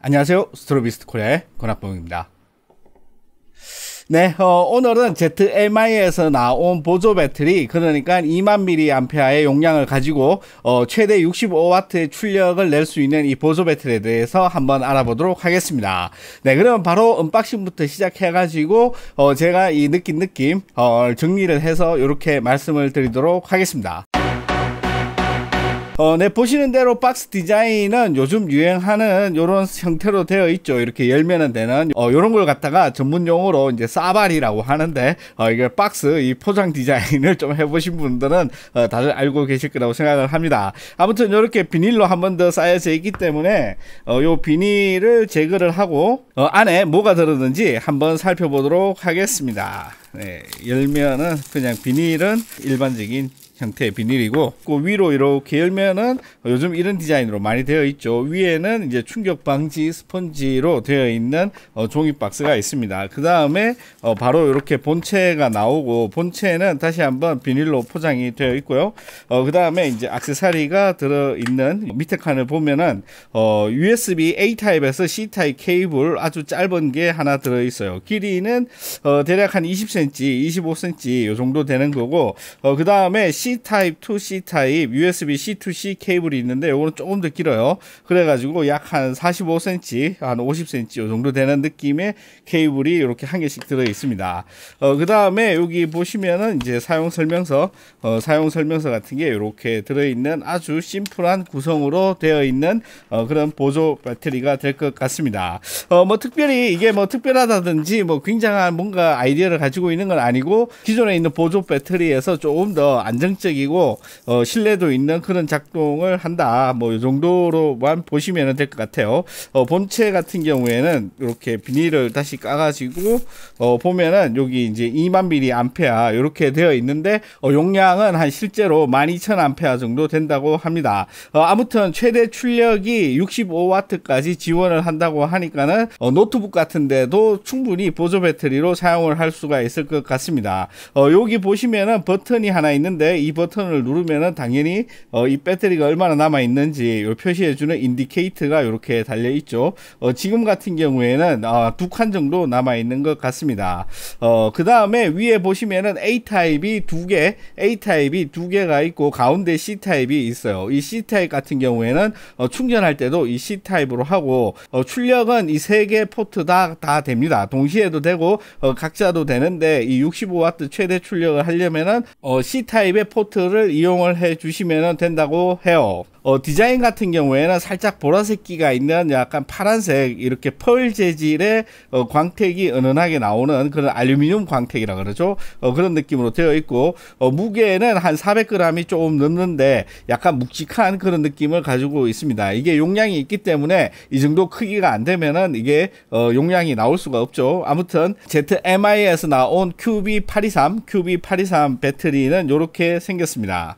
안녕하세요. 스트로비스트 코리아의 권학봉입니다. 네, 어, 오늘은 ZMI에서 나온 보조 배터리, 그러니까 2만 mAh의 용량을 가지고 어, 최대 65W의 출력을 낼 수 있는 이 보조 배터리에 대해서 한번 알아보도록 하겠습니다. 네, 그러면 바로 언박싱부터 시작해가지고 어, 제가 이 느낀 느낌 어, 정리를 해서 이렇게 말씀을 드리도록 하겠습니다. 어, 네, 보시는 대로 박스 디자인은 요즘 유행하는 요런 형태로 되어 있죠. 이렇게 열면은 되는 어, 요런 걸 갖다가 전문 용어로 이제 싸발이라고 하는데 어, 이게 박스 이 포장 디자인을 좀 해보신 분들은 어, 다들 알고 계실 거라고 생각을 합니다. 아무튼 이렇게 비닐로 한 번 더 쌓여져 있기 때문에 어, 요 비닐을 제거를 하고 어, 안에 뭐가 들었는지 한번 살펴보도록 하겠습니다. 네, 열면은 그냥 비닐은 일반적인 형태의 비닐이고 그 위로 이렇게 열면은 요즘 이런 디자인으로 많이 되어 있죠. 위에는 이제 충격 방지 스펀지로 되어 있는 어, 종이 박스가 있습니다. 그 다음에 어, 바로 이렇게 본체가 나오고 본체는 다시 한번 비닐로 포장이 되어 있고요. 어, 그 다음에 이제 악세사리가 들어 있는 밑에 칸을 보면은 어, USB A 타입에서 C 타입 케이블 아주 짧은 게 하나 들어 있어요. 길이는 어, 대략 한 20cm, 25cm 요 정도 되는 거고 어, 그 다음에 C C 타입, 2C 타입, USB C2C 케이블이 있는데 이거는 조금 더 길어요. 그래가지고 약 한 45cm, 한 50cm 정도 되는 느낌의 케이블이 이렇게 한 개씩 들어 있습니다. 어, 그 다음에 여기 보시면은 이제 사용 설명서, 어, 사용 설명서 같은 게 이렇게 들어 있는 아주 심플한 구성으로 되어 있는 어, 그런 보조 배터리가 될 것 같습니다. 어, 뭐 특별히 이게 뭐 특별하다든지 뭐 굉장한 뭔가 아이디어를 가지고 있는 건 아니고 기존에 있는 보조 배터리에서 조금 더 안정 안정적이고 어, 신뢰도 있는 그런 작동을 한다. 뭐 이 정도로만 보시면 될 것 같아요. 어, 본체 같은 경우에는 이렇게 비닐을 다시 까가지고 어, 보면은 여기 이제 2만 미리 암페아 이렇게 되어 있는데 어, 용량은 한 실제로 12,000 암페아 정도 된다고 합니다. 어, 아무튼 최대 출력이 65와트까지 지원을 한다고 하니까는 어, 노트북 같은데도 충분히 보조 배터리로 사용을 할 수가 있을 것 같습니다. 어, 여기 보시면은 버튼이 하나 있는데 이 버튼을 누르면은 당연히 어, 이 배터리가 얼마나 남아 있는지 표시해주는 인디케이트가 이렇게 달려 있죠. 어, 지금 같은 경우에는 어, 아, 두칸 정도 남아 있는 것 같습니다. 어, 그 다음에 위에 보시면은 A 타입이 두 개, A 타입이 두 개가 있고 가운데 C 타입이 있어요. 이 C 타입 같은 경우에는 어, 충전할 때도 이 C 타입으로 하고 어, 출력은 이 세 개 포트 다 다 됩니다. 동시에도 되고 각자도 되는데 이 65W 최대 출력을 하려면은 C 타입의 포트 포트를 이용을 해 주시면 된다고 해요. 어, 디자인 같은 경우에는 살짝 보라색기가 있는 약간 파란색 이렇게 펄 재질의 어, 광택이 은은하게 나오는 그런 알루미늄 광택이라 그러죠. 어, 그런 느낌으로 되어 있고 어, 무게는 한 400g이 조금 넘는데 약간 묵직한 그런 느낌을 가지고 있습니다. 이게 용량이 있기 때문에 이 정도 크기가 안 되면은 이게 어, 용량이 나올 수가 없죠. 아무튼 ZMI에서 나온 QB823, QB823 배터리는 이렇게 생겼습니다.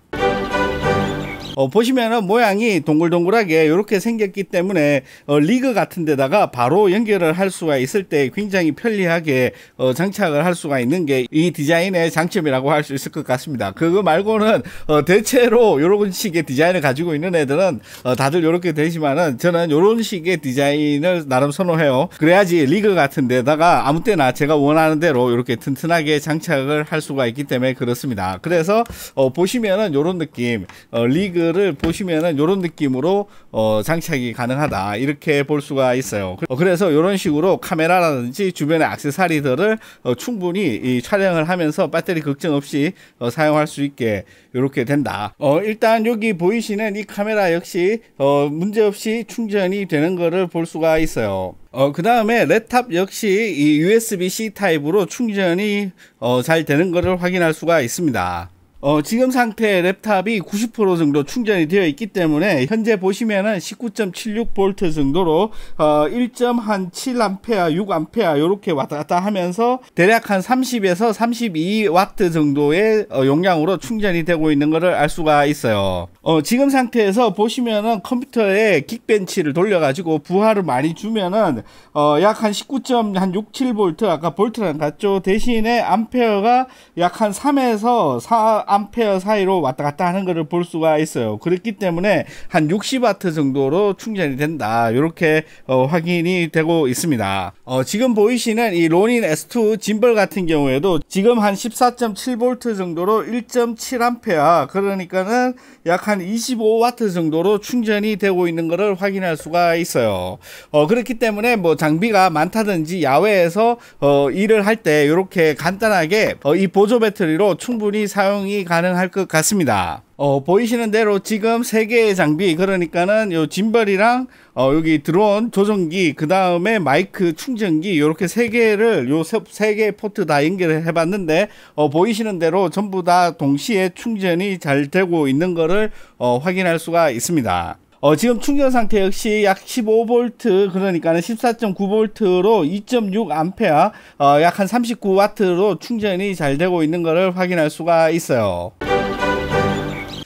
어, 보시면은 모양이 동글동글하게 이렇게 생겼기 때문에 어, 리그 같은 데다가 바로 연결을 할 수가 있을 때 굉장히 편리하게 어, 장착을 할 수가 있는 게 이 디자인의 장점이라고 할 수 있을 것 같습니다. 그거 말고는 어, 대체로 이런 식의 디자인을 가지고 있는 애들은 어, 다들 이렇게 되지만은 저는 이런 식의 디자인을 나름 선호해요. 그래야지 리그 같은 데다가 아무 때나 제가 원하는 대로 이렇게 튼튼하게 장착을 할 수가 있기 때문에 그렇습니다. 그래서 어, 보시면은 이런 느낌 리그 태그를 보시면은 이런 느낌으로 어, 장착이 가능하다 이렇게 볼 수가 있어요 어, 그래서 이런 식으로 카메라라든지 주변의 악세사리들을 어, 충분히 촬영을 하면서 배터리 걱정 없이 어, 사용할 수 있게 이렇게 된다 어, 일단 여기 보이시는 이 카메라 역시 어, 문제없이 충전이 되는 것을 볼 수가 있어요 어, 그 다음에 레탑 역시 이 USB-C 타입으로 충전이 어, 잘 되는 것을 확인할 수가 있습니다. 어, 지금 상태 랩탑이 90% 정도 충전이 되어 있기 때문에 현재 보시면은 19.76V 정도로 어, 1.17A, 6A 이렇게 왔다 갔다 하면서 대략 한 30에서 32W 정도의 어, 용량으로 충전이 되고 있는 것을 알 수가 있어요. 어, 지금 상태에서 보시면은 컴퓨터에 긱벤치를 돌려가지고 부하를 많이 주면은 어, 약 한 19.67V 아까 볼트랑 같죠. 대신에 암페어가 약 한 3에서 4 암페어 사이로 왔다 갔다 하는 것을 볼 수가 있어요. 그렇기 때문에 한 60와트 정도로 충전이 된다. 이렇게 어, 확인이 되고 있습니다. 어, 지금 보이시는 이 론인 S2 짐벌 같은 경우에도 지금 한 14.7V 정도로 1.7A 그러니까는 약 한 25W 정도로 충전이 되고 있는 것을 확인할 수가 있어요. 어, 그렇기 때문에 뭐 장비가 많다든지 야외에서 어, 일을 할 때 이렇게 간단하게 어, 이 보조 배터리로 충분히 사용이 가능할 것 같습니다. 어, 보이시는 대로 지금 세 개의 장비 그러니까는 요 짐벌이랑 어, 여기 드론 조정기 그 다음에 마이크 충전기 요렇게 세 개를 요세 개의 포트 다 연결해 봤는데 어, 보이시는 대로 전부 다 동시에 충전이 잘 되고 있는 거를 어, 확인할 수가 있습니다. 어, 지금 충전 상태 역시 약 15V 그러니까는 14.9V로 2.6A 어, 약한 39W로 충전이 잘 되고 있는 것을 확인할 수가 있어요.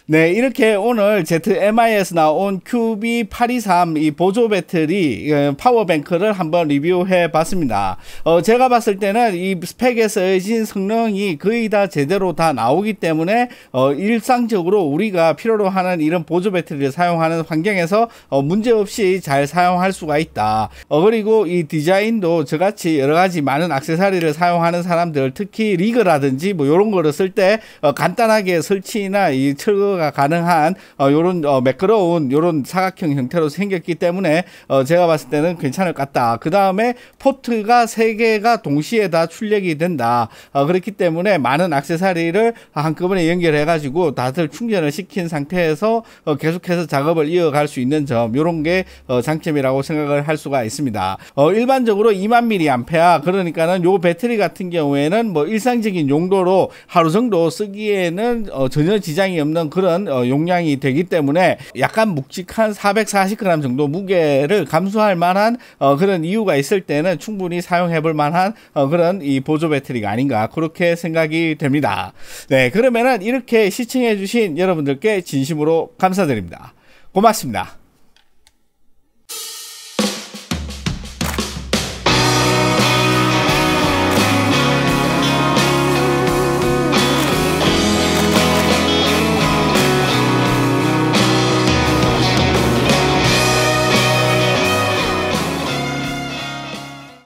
네, 이렇게 오늘 ZMI에서 나온 QB823 이 보조 배터리 예, 파워뱅크를 한번 리뷰해 봤습니다. 어, 제가 봤을 때는 이 스펙에서 의진 성능이 거의 다 제대로 다 나오기 때문에 어, 일상적으로 우리가 필요로 하는 이런 보조 배터리를 사용하는 환경에서 어, 문제없이 잘 사용할 수가 있다. 어, 그리고 이 디자인도 저같이 여러 가지 많은 악세사리를 사용하는 사람들 특히 리그라든지 뭐 이런 거를 쓸 때 어, 간단하게 설치나 이 철거 커버가 가능한 어, 요런 어, 매끄러운 요런 사각형 형태로 생겼기 때문에 어, 제가 봤을 때는 괜찮을 것 같다. 그 다음에 포트가 세 개가 동시에 다 출력이 된다. 어, 그렇기 때문에 많은 악세사리를 한꺼번에 연결해가지고 다들 충전을 시킨 상태에서 어, 계속해서 작업을 이어갈 수 있는 점 이런 게 장점이라고 생각을 할 수가 있습니다. 일반적으로 2만 미리 mAh 그러니까는 요 배터리 같은 경우에는 뭐 일상적인 용도로 하루 정도 쓰기에는 전혀 지장이 없는 그런 그런 어, 용량이 되기 때문에 약간 묵직한 440g 정도 무게를 감수할 만한 어, 그런 이유가 있을 때는 충분히 사용해 볼 만한 어, 그런 이 보조 배터리가 아닌가 그렇게 생각이 됩니다. 네, 그러면은 이렇게 시청해 주신 여러분들께 진심으로 감사드립니다. 고맙습니다.